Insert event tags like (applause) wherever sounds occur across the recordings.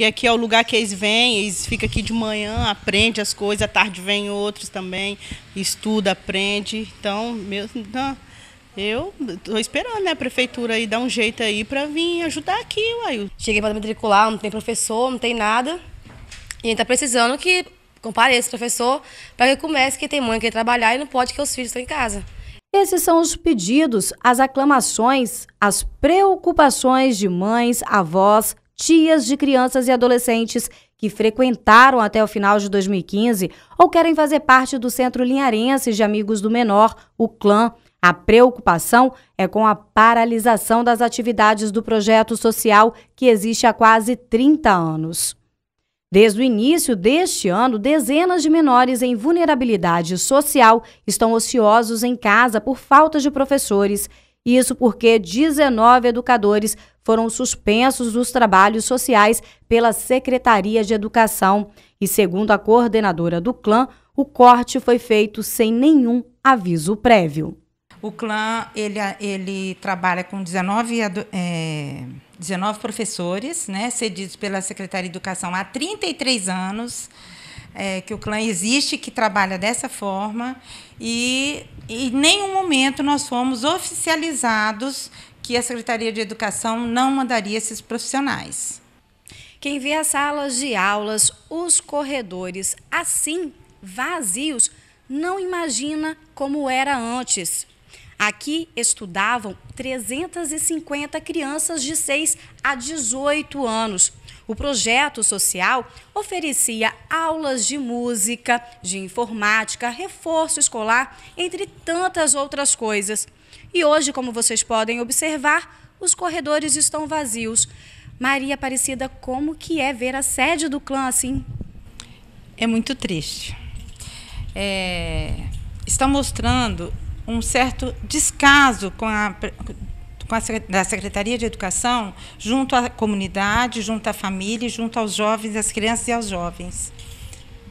Porque aqui é o lugar que eles vêm, eles ficam aqui de manhã, aprende as coisas, à tarde vem outros também, estuda, aprende. Então, meu, não, eu tô esperando né, a prefeitura aí dar um jeito aí para vir ajudar aqui, uai. Cheguei para matricular, não tem professor, não tem nada. E a gente tá precisando que compareça o professor para que comece, que tem mãe que trabalhar e não pode que os filhos estão em casa. Esses são os pedidos, as aclamações, as preocupações de mães, avós, tias de crianças e adolescentes que frequentaram até o final de 2015 ou querem fazer parte do Centro Linharense de Amigos do Menor, o Clã. A preocupação é com a paralisação das atividades do projeto social que existe há quase 30 anos. Desde o início deste ano, dezenas de menores em vulnerabilidade social estão ociosos em casa por falta de professores. Isso porque 19 educadores foram suspensos os trabalhos sociais pela Secretaria de Educação e, segundo a coordenadora do clã, o corte foi feito sem nenhum aviso prévio. O clã ele, ele trabalha com 19, é, 19 professores, né, cedidos pela Secretaria de Educação há 33 anos. É, que o clã existe, que trabalha dessa forma, e em nenhum momento nós fomos oficializados que a Secretaria de Educação não mandaria esses profissionais. Quem vê as salas de aulas, os corredores assim vazios, não imagina como era antes. Aqui estudavam 350 crianças de 6 a 18 anos. O projeto social oferecia aulas de música, de informática, reforço escolar, entre tantas outras coisas. E hoje, como vocês podem observar, os corredores estão vazios. Maria Aparecida, como que é ver a sede do clã assim? É muito triste. É... Está mostrando um certo descaso com a, com a da Secretaria de Educação junto à comunidade, junto à família, junto aos jovens, às crianças e aos jovens.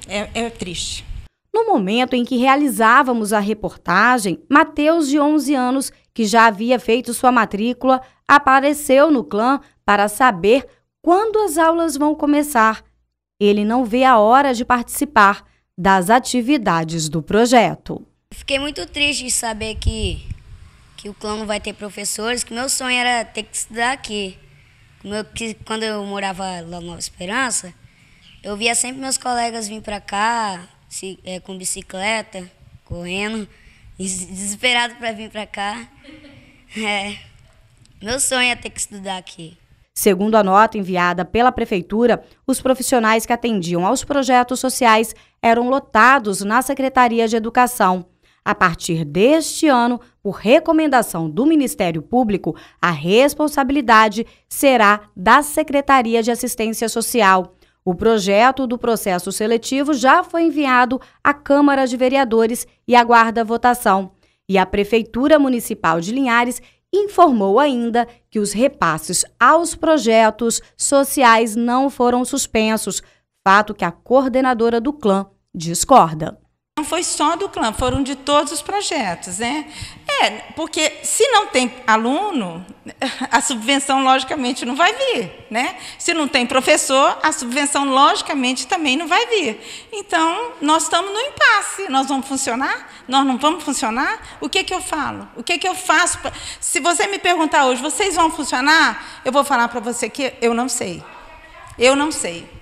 é, é triste. No momento em que realizávamos a reportagem, Mateus, de 11 anos, que já havia feito sua matrícula, apareceu no clã para saber quando as aulas vão começar. Ele não vê a hora de participar das atividades do projeto fiquei muito triste de saber que, que o clã não vai ter professores, que meu sonho era ter que estudar aqui. Meu, que, quando eu morava lá no Nova Esperança, eu via sempre meus colegas vir para cá se, é, com bicicleta, correndo, (laughs) desesperado para vir para cá. (laughs) É, meu sonho é ter que estudar aqui. Segundo a nota enviada pela prefeitura, os profissionais que atendiam aos projetos sociais eram lotados na Secretaria de Educação a partir deste ano, por recomendação do Ministério Público, a responsabilidade será da Secretaria de Assistência Social. O projeto do processo seletivo já foi enviado à Câmara de Vereadores e aguarda votação. E a Prefeitura Municipal de Linhares informou ainda que os repasses aos projetos sociais não foram suspensos, fato que a coordenadora do clã discorda. Não foi só do clã, foram de todos os projetos. Né? É, porque se não tem aluno, (laughs) a subvenção, logicamente, não vai vir. Né? Se não tem professor, a subvenção, logicamente, também não vai vir. Então, nós estamos no impasse. Nós vamos funcionar? Nós não vamos funcionar? O que, é que eu falo? O que, é que eu faço? Pra... Se você me perguntar hoje, vocês vão funcionar? Eu vou falar para você que eu não sei. Eu não sei.